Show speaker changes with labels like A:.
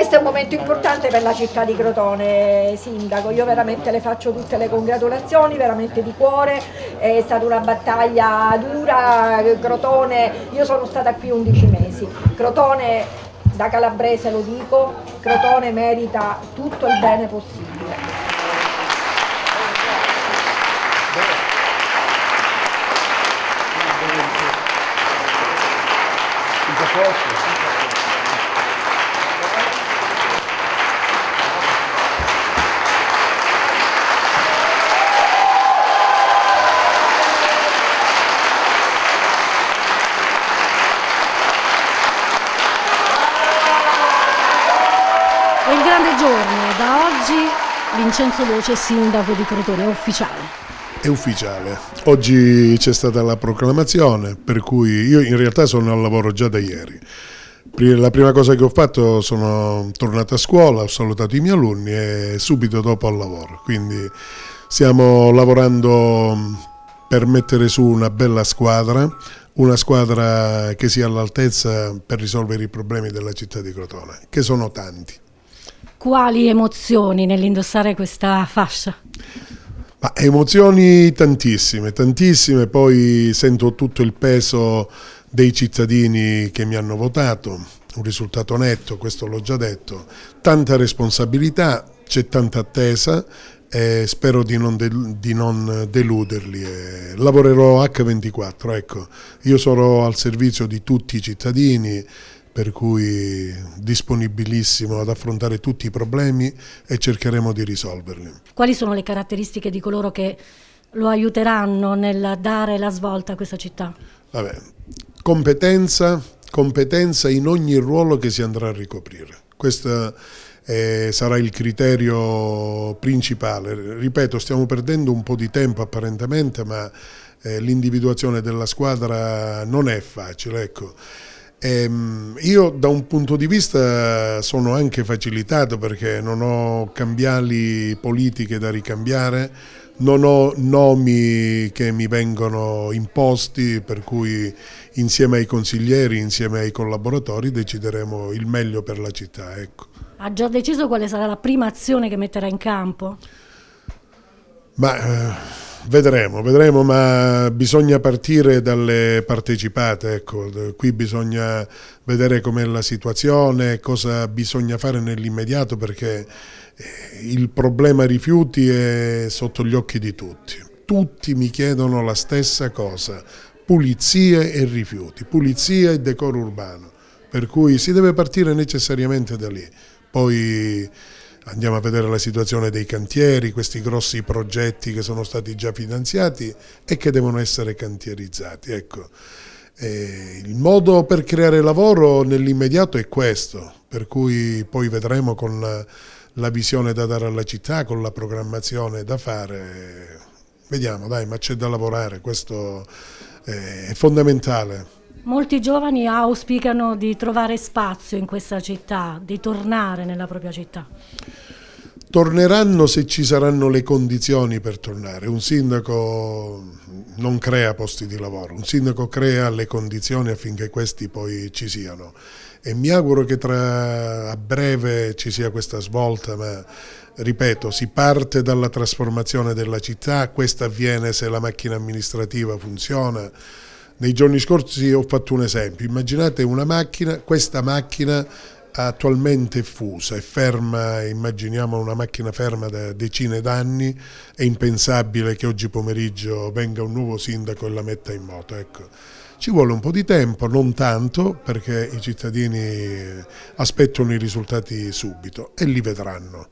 A: questo è un momento importante per la città di Crotone, Sindaco, io veramente le faccio tutte le congratulazioni, veramente di cuore, è stata una battaglia dura, Crotone, io sono stata qui 11 mesi, Crotone da calabrese lo dico, Crotone merita tutto il bene possibile.
B: Grazie.
A: giorno da oggi Vincenzo Voce è sindaco di Crotone, è ufficiale.
B: È ufficiale. Oggi c'è stata la proclamazione, per cui io in realtà sono al lavoro già da ieri. La prima cosa che ho fatto sono tornato a scuola, ho salutato i miei alunni e subito dopo al lavoro. Quindi stiamo lavorando mm, per mettere su una bella squadra, una squadra che sia all'altezza per risolvere i problemi della città di Crotone, che sono tanti.
A: Quali emozioni nell'indossare questa fascia?
B: Ma emozioni tantissime, tantissime, poi sento tutto il peso dei cittadini che mi hanno votato, un risultato netto, questo l'ho già detto, tanta responsabilità, c'è tanta attesa e spero di non, di non deluderli. E lavorerò H24, ecco, io sarò al servizio di tutti i cittadini per cui disponibilissimo ad affrontare tutti i problemi e cercheremo di risolverli.
A: Quali sono le caratteristiche di coloro che lo aiuteranno nel dare la svolta a questa città?
B: Vabbè, competenza, competenza in ogni ruolo che si andrà a ricoprire. Questo eh, sarà il criterio principale. Ripeto, stiamo perdendo un po' di tempo apparentemente, ma eh, l'individuazione della squadra non è facile. Ecco. Ehm, io da un punto di vista sono anche facilitato perché non ho cambiali politiche da ricambiare, non ho nomi che mi vengono imposti, per cui insieme ai consiglieri, insieme ai collaboratori decideremo il meglio per la città. Ecco.
A: Ha già deciso quale sarà la prima azione che metterà in campo?
B: Ma, eh Vedremo, vedremo, ma bisogna partire dalle partecipate, ecco. qui bisogna vedere com'è la situazione, cosa bisogna fare nell'immediato perché eh, il problema rifiuti è sotto gli occhi di tutti. Tutti mi chiedono la stessa cosa, pulizie e rifiuti, pulizia e decoro urbano, per cui si deve partire necessariamente da lì. Poi andiamo a vedere la situazione dei cantieri, questi grossi progetti che sono stati già finanziati e che devono essere cantierizzati. Ecco. il modo per creare lavoro nell'immediato è questo, per cui poi vedremo con la, la, visione da dare alla città, con la programmazione da fare. Vediamo, dai, ma c'è da lavorare, questo eh, è fondamentale.
A: Molti giovani auspicano di trovare spazio in questa città, di tornare nella propria città.
B: Torneranno se ci saranno le condizioni per tornare. Un sindaco non crea posti di lavoro, un sindaco crea le condizioni affinché questi poi ci siano. E mi auguro che tra, a breve ci sia questa svolta, ma ripeto, si parte dalla trasformazione della città, questa avviene se la macchina amministrativa funziona nei giorni scorsi ho fatto un esempio, immaginate una macchina, questa macchina attualmente è fusa, è ferma, immaginiamo una macchina ferma da decine d'anni, è impensabile che oggi pomeriggio venga un nuovo sindaco e la metta in moto. Ecco. Ci vuole un po' di tempo, non tanto, perché i cittadini aspettano i risultati subito e li vedranno.